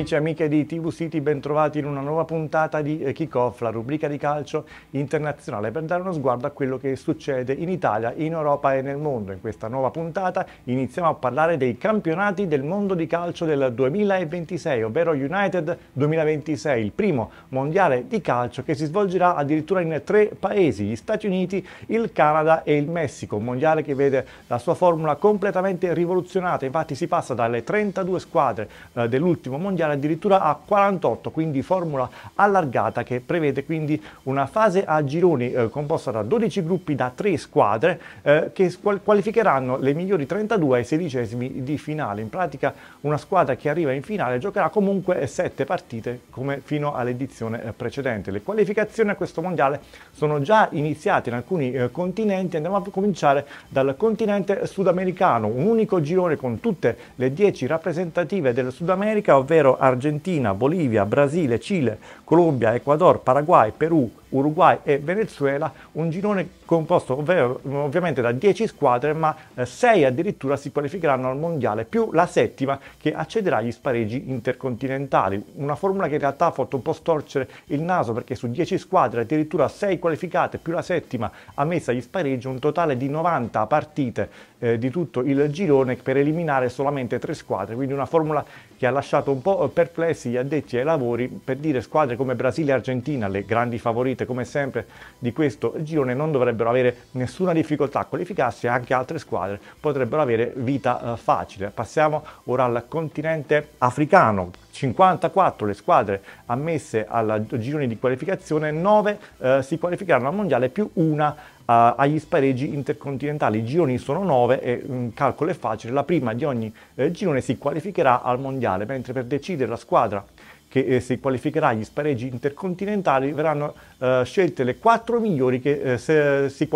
Amici e amiche di TV City, bentrovati in una nuova puntata di eh, Kickoff, la rubrica di calcio internazionale, per dare uno sguardo a quello che succede in Italia, in Europa e nel mondo. In questa nuova puntata iniziamo a parlare dei campionati del mondo di calcio del 2026, ovvero United 2026, il primo mondiale di calcio che si svolgerà addirittura in tre paesi, gli Stati Uniti, il Canada e il Messico. Un mondiale che vede la sua formula completamente rivoluzionata, infatti si passa dalle 32 squadre eh, dell'ultimo mondiale andare addirittura a 48, quindi formula allargata che prevede quindi una fase a gironi eh, composta da 12 gruppi da 3 squadre eh, che qualificheranno le migliori 32 ai sedicesimi di finale. In pratica una squadra che arriva in finale giocherà comunque 7 partite come fino all'edizione eh, precedente. Le qualificazioni a questo mondiale sono già iniziate in alcuni eh, continenti, andiamo a cominciare dal continente sudamericano, un unico girone con tutte le 10 rappresentative del Sud America, ovvero Argentina, Bolivia, Brasile, Cile, Colombia, Ecuador, Paraguay, Perù, Uruguay e Venezuela, un girone composto ovvero, ovviamente da 10 squadre, ma 6 eh, addirittura si qualificheranno al mondiale, più la settima che accederà agli spareggi intercontinentali. Una formula che in realtà ha fatto un po' storcere il naso perché su 10 squadre addirittura 6 qualificate più la settima ammessa agli spareggi, un totale di 90 partite eh, di tutto il girone per eliminare solamente 3 squadre, quindi una formula che ha lasciato un po' perplessi gli addetti ai lavori per dire squadre come Brasile e Argentina, le grandi favorite sicuramente come sempre di questo girone non dovrebbero avere nessuna difficoltà a qualificarsi anche altre squadre potrebbero avere vita eh, facile. Passiamo ora al continente africano. 54 le squadre ammesse al girone di qualificazione, 9 eh, si qualificheranno al mondiale più una eh, agli spareggi intercontinentali. I gironi sono 9 e un mm, calcolo è facile, la prima di ogni eh, girone si qualificherà al mondiale, mentre per decidere la squadra che eh, si qualificherà agli spareggi intercontinentali verranno eh, scelte le quattro migliori che eh, se, si,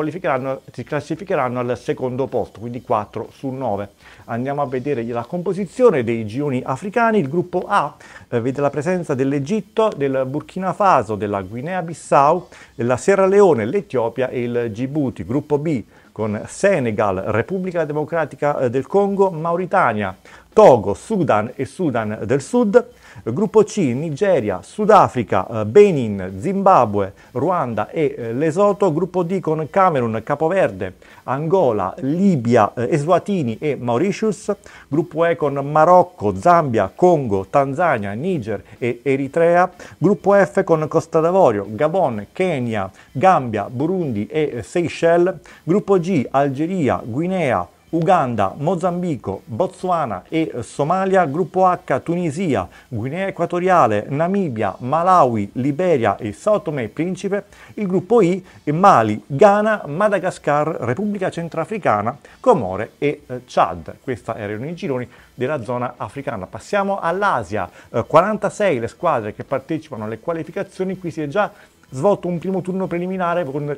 si, classificheranno al secondo posto, quindi 4 su 9. Andiamo a vedere la composizione dei gironi africani. Il gruppo A eh, vede la presenza dell'Egitto, del Burkina Faso, della Guinea-Bissau, della Sierra Leone, l'Etiopia e il Djibouti. Gruppo B con Senegal, Repubblica Democratica eh, del Congo, Mauritania, Togo, Sudan e Sudan del Sud. Gruppo C, Nigeria, Sudafrica, eh, Benin, Zimbabwe, Ruanda e eh, Lesoto. Gruppo D con Camerun, Capoverde, Angola, Libia, eh, Eswatini e Mauritius. Gruppo E con Marocco, Zambia, Congo, Tanzania, Niger e Eritrea. Gruppo F con Costa d'Avorio, Gabon, Kenya, Gambia, Burundi e Seychelles. Gruppo G, Algeria, Guinea, Uganda, Mozambico, Botswana e Somalia, gruppo H, Tunisia, Guinea Equatoriale, Namibia, Malawi, Liberia e Sao Tome e Principe, il gruppo I, Mali, Ghana, Madagascar, Repubblica Centrafricana, Comore e eh, Chad. Questa erano i gironi della zona africana. Passiamo all'Asia, 46 eh, le squadre che partecipano alle qualificazioni, qui si è già svolto un primo turno preliminare con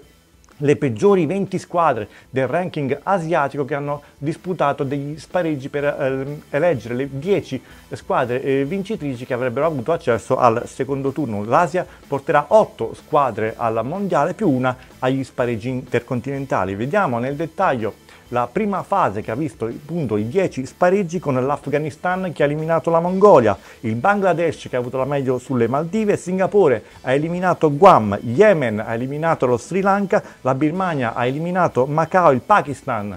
le peggiori 20 squadre del ranking asiatico che hanno disputato degli spareggi per eh, eleggere le 10 squadre eh, vincitrici che avrebbero avuto accesso al secondo turno. L'Asia porterà 8 squadre alla mondiale più una agli spareggi intercontinentali. Vediamo nel dettaglio la prima fase che ha visto appunto i 10 spareggi con l'Afghanistan che ha eliminato la Mongolia, il Bangladesh che ha avuto la meglio sulle Maldive, Singapore ha eliminato Guam, Yemen ha eliminato lo Sri Lanka, la Birmania ha eliminato Macao, il Pakistan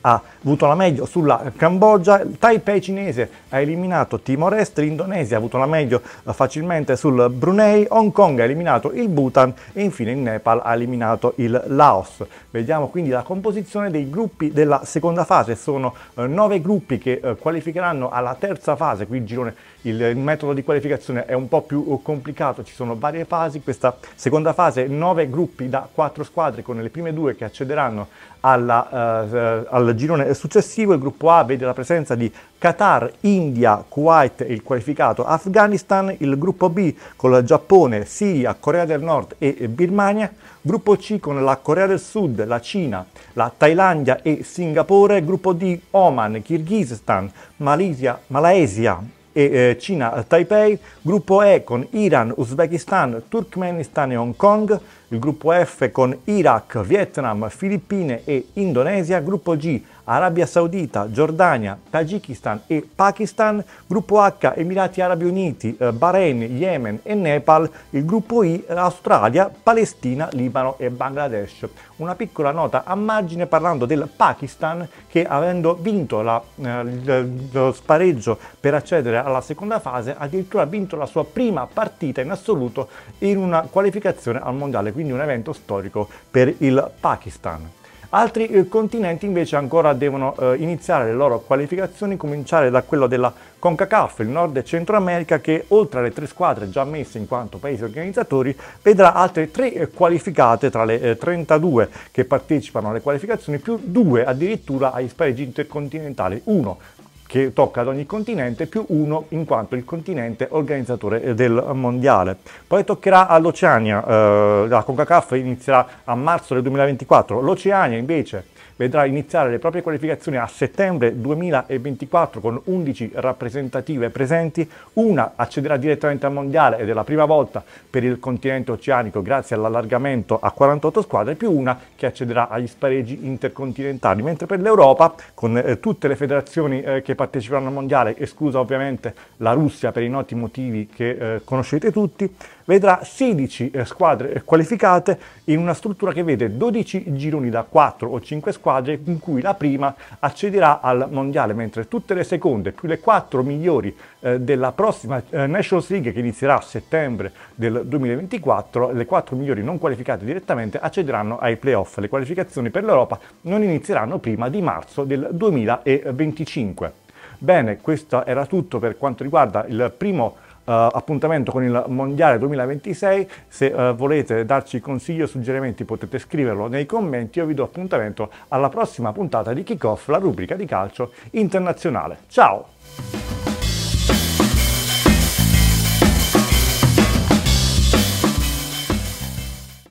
ha eliminato avuto la meglio sulla Cambogia, il Taipei cinese ha eliminato Timor Est, l'Indonesia ha avuto la meglio eh, facilmente sul Brunei, Hong Kong ha eliminato il Bhutan e infine il Nepal ha eliminato il Laos. Vediamo quindi la composizione dei gruppi della seconda fase, sono eh, nove gruppi che eh, qualificheranno alla terza fase, qui il girone, il, il metodo di qualificazione è un po' più eh, complicato, ci sono varie fasi, questa seconda fase nove gruppi da quattro squadre con le prime due che accederanno alla, eh, eh al girone successivo il gruppo A vede la presenza di Qatar, India, Kuwait e il qualificato Afghanistan, il gruppo B con il Giappone, Siria, Corea del Nord e Birmania, gruppo C con la Corea del Sud, la Cina, la Thailandia e Singapore, gruppo D Oman, Kyrgyzstan, Malesia, Malaysia, e eh, Cina Taipei, gruppo E con Iran, Uzbekistan, Turkmenistan e Hong Kong, il gruppo F con Iraq, Vietnam, Filippine e Indonesia, gruppo G Arabia Saudita, Giordania, Tagikistan e Pakistan, gruppo H Emirati Arabi Uniti, eh, Bahrain, Yemen e Nepal, il gruppo I Australia, Palestina, Libano e Bangladesh. Una piccola nota a margine parlando del Pakistan che avendo vinto la, eh, lo spareggio per accedere alla seconda fase addirittura ha vinto la sua prima partita in assoluto in una qualificazione al mondiale quindi un evento storico per il Pakistan. Altri eh, continenti invece ancora devono eh, iniziare le loro qualificazioni, cominciare da quello della CONCACAF, il Nord e Centro America, che oltre alle tre squadre già messe in quanto paesi organizzatori, vedrà altre tre eh, qualificate tra le eh, 32 che partecipano alle qualificazioni, più due addirittura agli spareggi intercontinentali, uno che tocca ad ogni continente, più uno in quanto il continente organizzatore del mondiale. Poi toccherà all'Oceania, eh, la CONCACAF inizierà a marzo del 2024, l'Oceania invece vedrà iniziare le proprie qualificazioni a settembre 2024 con 11 rappresentative presenti, una accederà direttamente al mondiale ed è la prima volta per il continente oceanico grazie all'allargamento a 48 squadre più una che accederà agli spareggi intercontinentali, mentre per l'Europa con eh, tutte le federazioni eh, che parteciperanno al mondiale, esclusa ovviamente la Russia per i noti motivi che eh, conoscete tutti, vedrà 16 eh, squadre eh, qualificate in una struttura che vede 12 gironi da 4 o 5 squadre in cui la prima accederà al mondiale, mentre tutte le seconde più le 4 migliori eh, della prossima Nations League che inizierà a settembre del 2024, le 4 migliori non qualificate direttamente accederanno ai playoff. Le qualificazioni per l'Europa non inizieranno prima di marzo del 2025. Bene, questo era tutto per quanto riguarda il primo Uh, appuntamento con il Mondiale 2026. Se uh, volete darci consigli o suggerimenti potete scriverlo nei commenti. Io vi do appuntamento alla prossima puntata di Kickoff, la rubrica di calcio internazionale. Ciao!